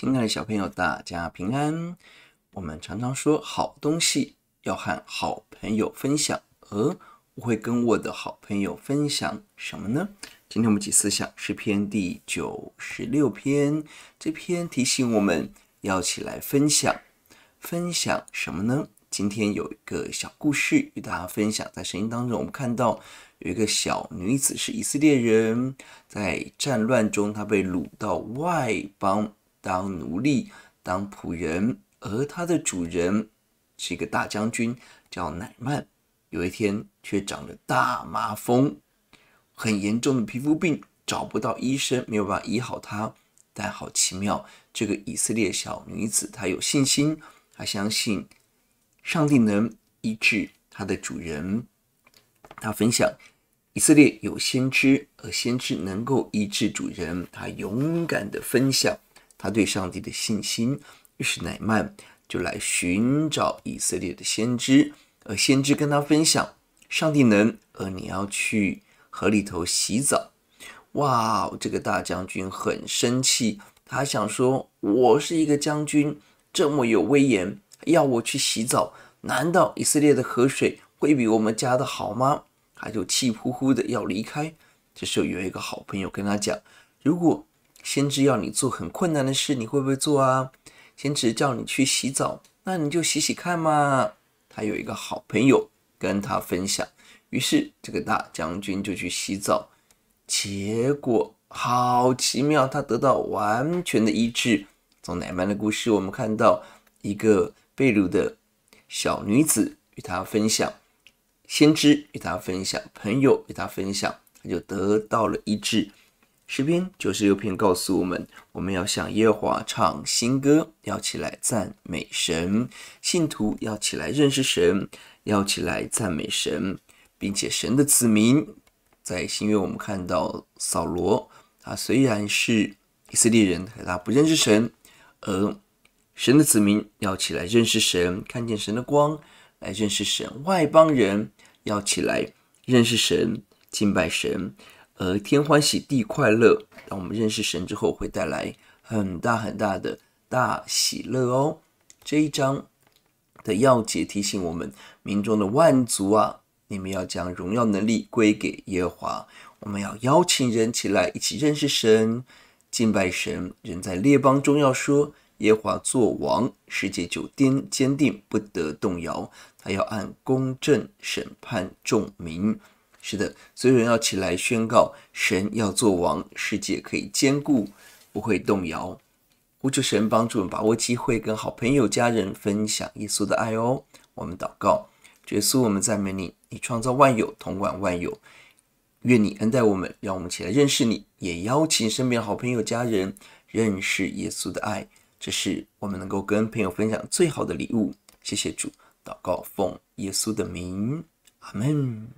亲爱的小朋友，大家平安。我们常常说，好东西要和好朋友分享。而我会跟我的好朋友分享什么呢？今天我们读思想诗篇第九十六篇，这篇提醒我们要起来分享。分享什么呢？今天有一个小故事与大家分享。在圣经当中，我们看到有一个小女子是以色列人，在战乱中，她被掳到外邦。当奴隶，当仆人，而他的主人是一个大将军，叫乃曼。有一天，却长了大麻风，很严重的皮肤病，找不到医生，没有办法医好他。但好奇妙，这个以色列小女子，她有信心，她相信上帝能医治她的主人。她分享，以色列有先知，而先知能够医治主人。她勇敢的分享。他对上帝的信心，于是乃曼就来寻找以色列的先知，而先知跟他分享，上帝能，而你要去河里头洗澡。哇，这个大将军很生气，他想说，我是一个将军，这么有威严，要我去洗澡，难道以色列的河水会比我们家的好吗？他就气呼呼的要离开。这时候有一个好朋友跟他讲，如果。先知要你做很困难的事，你会不会做啊？先知叫你去洗澡，那你就洗洗看嘛。他有一个好朋友跟他分享，于是这个大将军就去洗澡，结果好奇妙，他得到完全的医治。从奶妈的故事，我们看到一个被辱的小女子与他分享，先知与他分享，朋友与他分享，他就得到了医治。诗篇九十六篇告诉我们，我们要向耶和华唱新歌，要起来赞美神；信徒要起来认识神，要起来赞美神，并且神的子民在新约我们看到扫罗，他虽然是以色列人，但他不认识神；而神的子民要起来认识神，看见神的光，来认识神。外邦人要起来认识神，敬拜神。而天欢喜地快乐，当我们认识神之后，会带来很大很大的大喜乐哦。这一章的要解提醒我们，民众的万族啊，你们要将荣耀能力归给耶和华。我们要邀请人起来一起认识神、敬拜神。人在列邦中要说，耶和华作王，世界就颠，坚定不得动摇。他要按公正审判众民。是的，所有人要起来宣告，神要做王，世界可以坚固，不会动摇。呼求神帮助我们把握机会，跟好朋友、家人分享耶稣的爱哦。我们祷告，耶稣，我们赞美你，你创造万有，统管万有，愿你恩待我们，让我们起来认识你，也邀请身边的好朋友、家人认识耶稣的爱。这是我们能够跟朋友分享最好的礼物。谢谢主，祷告奉耶稣的名，阿门。